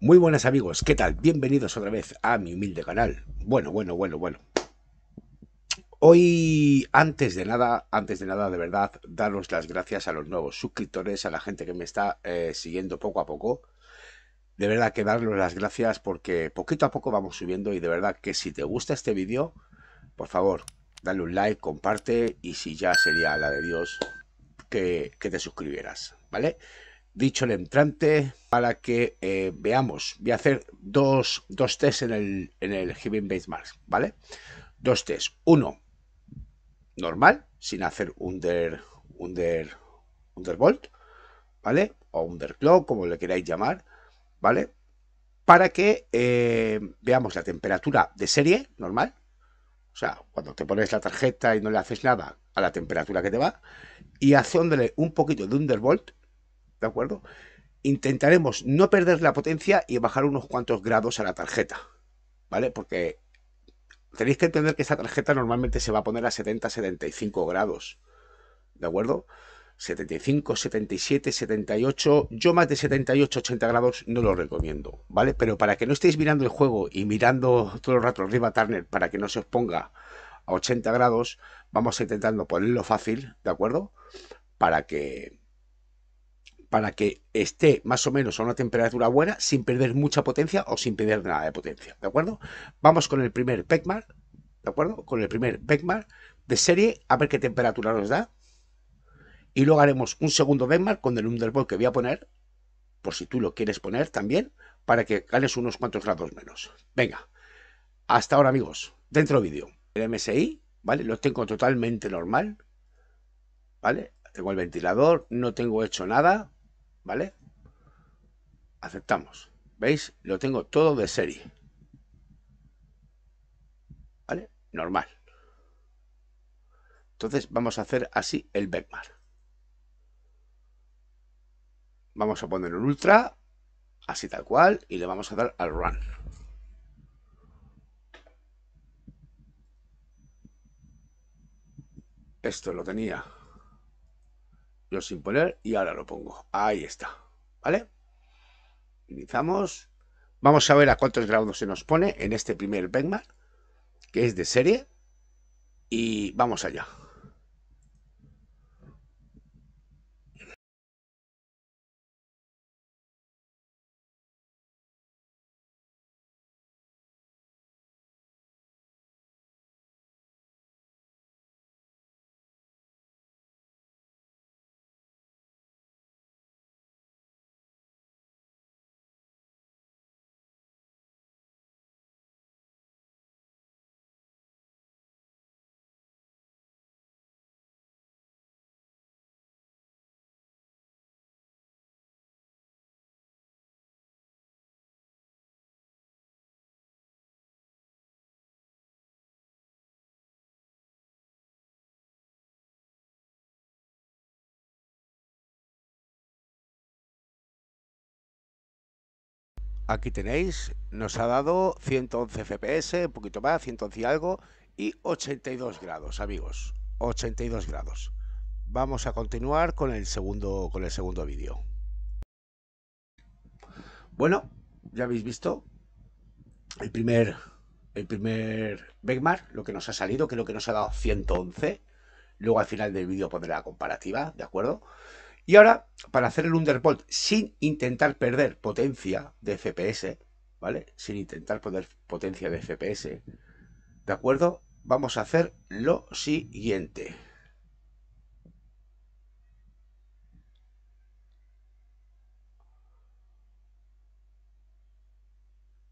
Muy buenas amigos, ¿qué tal? Bienvenidos otra vez a mi humilde canal. Bueno, bueno, bueno, bueno. Hoy, antes de nada, antes de nada, de verdad, daros las gracias a los nuevos suscriptores, a la gente que me está eh, siguiendo poco a poco. De verdad que daros las gracias porque poquito a poco vamos subiendo y de verdad que si te gusta este vídeo, por favor, dale un like, comparte y si ya sería la de Dios, que, te suscribieras, ¿vale? vale dicho el entrante para que eh, veamos. Voy a hacer dos, dos tests en el, en el base ¿vale? Dos test. Uno, normal, sin hacer under, under, undervolt, ¿vale? O underclock, como le queráis llamar, ¿vale? Para que eh, veamos la temperatura de serie normal, o sea, cuando te pones la tarjeta y no le haces nada a la temperatura que te va, y haciéndole un poquito de undervolt, ¿de acuerdo? Intentaremos no perder la potencia y bajar unos cuantos grados a la tarjeta, ¿vale? Porque tenéis que entender que esta tarjeta normalmente se va a poner a 70-75 grados, ¿de acuerdo? 75, 77, 78, yo más de 78, 80 grados no lo recomiendo, ¿vale? Pero para que no estéis mirando el juego y mirando todo el rato arriba Turner para que no se os ponga a 80 grados, vamos intentando ponerlo fácil, ¿de acuerdo? Para que para que esté más o menos a una temperatura buena sin perder mucha potencia o sin perder nada de potencia, ¿de acuerdo? Vamos con el primer PECMAR, ¿de acuerdo? Con el primer pegmat de serie a ver qué temperatura nos da. Y luego haremos un segundo PECMAR con el underbolt que voy a poner, por si tú lo quieres poner también, para que ganes unos cuantos grados menos. Venga, hasta ahora amigos, dentro del vídeo. El MSI, ¿vale? Lo tengo totalmente normal, ¿vale? Tengo el ventilador, no tengo hecho nada, ¿Vale? Aceptamos. ¿Veis? Lo tengo todo de serie. ¿Vale? Normal. Entonces vamos a hacer así el Beckmar. Vamos a poner un ultra, así tal cual, y le vamos a dar al run. Esto lo tenía yo sin poner y ahora lo pongo. Ahí está, ¿vale? Iniciamos. Vamos a ver a cuántos grados se nos pone en este primer benchmark, que es de serie. Y vamos allá. Aquí tenéis, nos ha dado 111 FPS, un poquito más, 111 y algo, y 82 grados, amigos. 82 grados. Vamos a continuar con el segundo, con el segundo vídeo. Bueno, ya habéis visto el primer, el primer lo que nos ha salido, que lo que nos ha dado 111. Luego al final del vídeo pondré la comparativa, ¿de acuerdo? Y ahora, para hacer el undervolt sin intentar perder potencia de FPS, ¿vale? Sin intentar perder potencia de FPS, ¿de acuerdo? Vamos a hacer lo siguiente.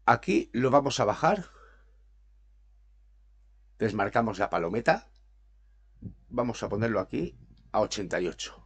Aquí lo vamos a bajar. Desmarcamos la palometa. Vamos a ponerlo aquí a 88.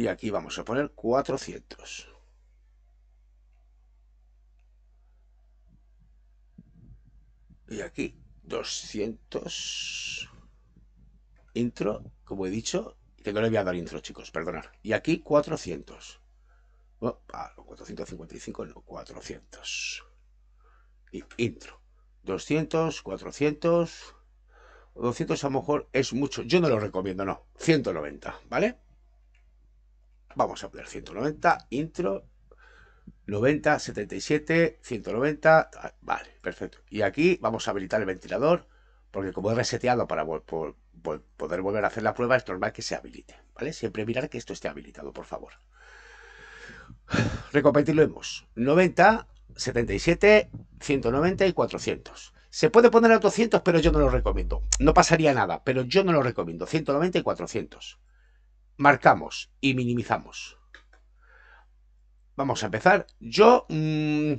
Y aquí vamos a poner 400. Y aquí 200 intro, como he dicho, que no le voy a dar intro, chicos, perdonad. Y aquí 400. los 455, no, 400. Y intro. 200, 400. 200 a lo mejor es mucho. Yo no lo recomiendo, no. 190, ¿vale? Vamos a poner 190, intro, 90, 77, 190. Vale, perfecto. Y aquí vamos a habilitar el ventilador, porque como he reseteado para poder volver a hacer la prueba, es normal que se habilite. ¿Vale? Siempre mirar que esto esté habilitado, por favor. hemos: 90, 77, 190 y 400. Se puede poner a 200, pero yo no lo recomiendo. No pasaría nada, pero yo no lo recomiendo. 190 y 400 marcamos y minimizamos. Vamos a empezar. Yo, mm,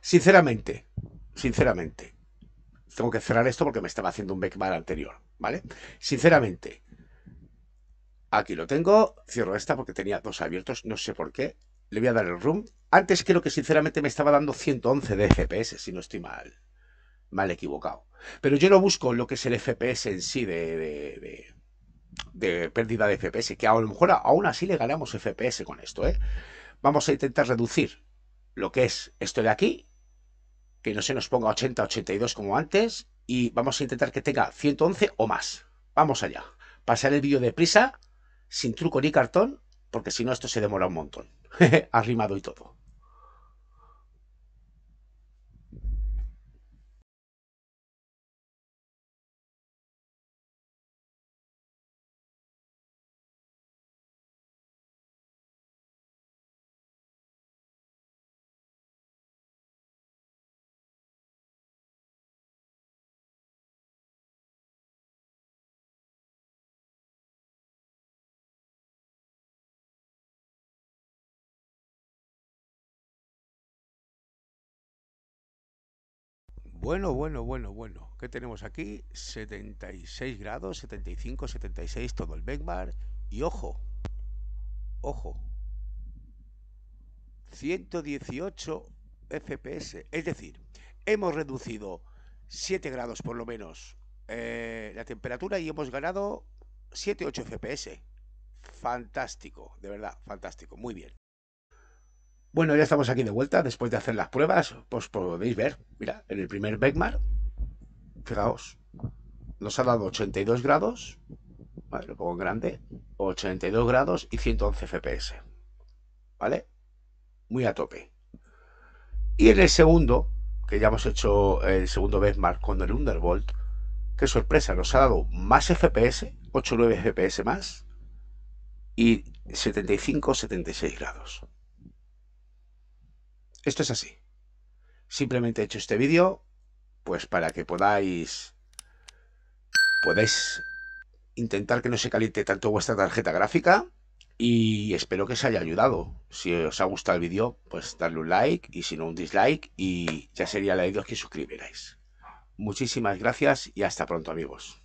sinceramente, sinceramente, tengo que cerrar esto porque me estaba haciendo un backbar anterior, ¿vale? Sinceramente, aquí lo tengo, cierro esta porque tenía dos abiertos, no sé por qué, le voy a dar el room. Antes que lo que sinceramente me estaba dando 111 de FPS, si no estoy mal, mal equivocado. Pero yo no busco lo que es el FPS en sí de de pérdida de FPS, que a lo mejor aún así le ganamos FPS con esto. ¿eh? Vamos a intentar reducir lo que es esto de aquí, que no se nos ponga 80, 82 como antes, y vamos a intentar que tenga 111 o más. Vamos allá. Pasar el vídeo deprisa, sin truco ni cartón, porque si no esto se demora un montón. Arrimado y todo. Bueno, bueno, bueno, bueno. ¿Qué tenemos aquí? 76 grados, 75, 76, todo el benchmark, Y ojo, ojo. 118 FPS. Es decir, hemos reducido 7 grados por lo menos eh, la temperatura y hemos ganado 7-8 FPS. Fantástico, de verdad, fantástico. Muy bien. Bueno, ya estamos aquí de vuelta después de hacer las pruebas. Pues podéis ver, mira, en el primer benchmark, fijaos, nos ha dado 82 grados, lo pongo en grande, 82 grados y 111 FPS, ¿vale? Muy a tope. Y en el segundo, que ya hemos hecho el segundo benchmark con el Undervolt, qué sorpresa, nos ha dado más FPS, 8 9 FPS más, y 75-76 grados. Esto es así. Simplemente he hecho este vídeo, pues para que podáis, podáis intentar que no se caliente tanto vuestra tarjeta gráfica y espero que os haya ayudado. Si os ha gustado el vídeo, pues darle un like y si no un dislike y ya sería la idea que suscribierais. Muchísimas gracias y hasta pronto amigos.